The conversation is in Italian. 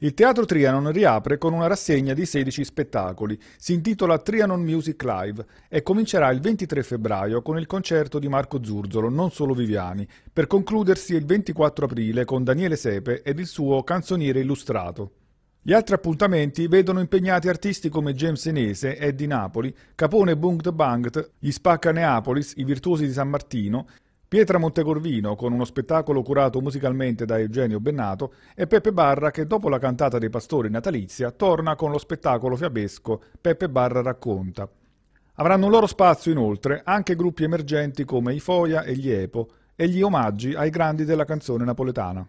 Il Teatro Trianon riapre con una rassegna di 16 spettacoli, si intitola Trianon Music Live e comincerà il 23 febbraio con il concerto di Marco Zurzolo, non solo Viviani, per concludersi il 24 aprile con Daniele Sepe ed il suo canzoniere illustrato. Gli altri appuntamenti vedono impegnati artisti come James Enese, Eddie Napoli, Capone Bungt Bangt, gli Spacca Neapolis, i Virtuosi di San Martino, Pietra Montegorvino con uno spettacolo curato musicalmente da Eugenio Bennato e Peppe Barra che dopo la cantata dei pastori natalizia torna con lo spettacolo fiabesco Peppe Barra racconta. Avranno un loro spazio inoltre anche gruppi emergenti come i Foia e gli Epo e gli omaggi ai grandi della canzone napoletana.